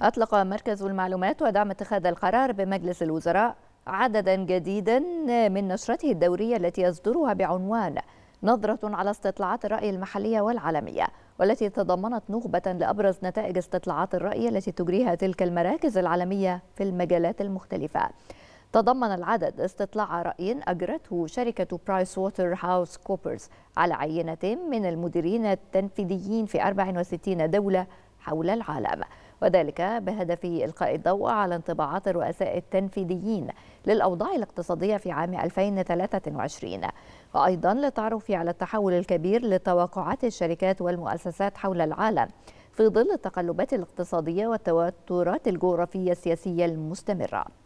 أطلق مركز المعلومات ودعم اتخاذ القرار بمجلس الوزراء عددا جديدا من نشرته الدورية التي يصدرها بعنوان نظرة على استطلاعات الرأي المحلية والعالمية والتي تضمنت نخبة لأبرز نتائج استطلاعات الرأي التي تجريها تلك المراكز العالمية في المجالات المختلفة تضمن العدد استطلاع رأي أجرته شركة برايس ووتر هاوس كوبرز على عينة من المديرين التنفيذيين في 64 دولة حول العالم وذلك بهدف إلقاء الضوء على انطباعات الرؤساء التنفيذيين للأوضاع الاقتصادية في عام 2023 وأيضا للتعرف على التحول الكبير لتوقعات الشركات والمؤسسات حول العالم في ظل التقلبات الاقتصادية والتوترات الجغرافية السياسية المستمرة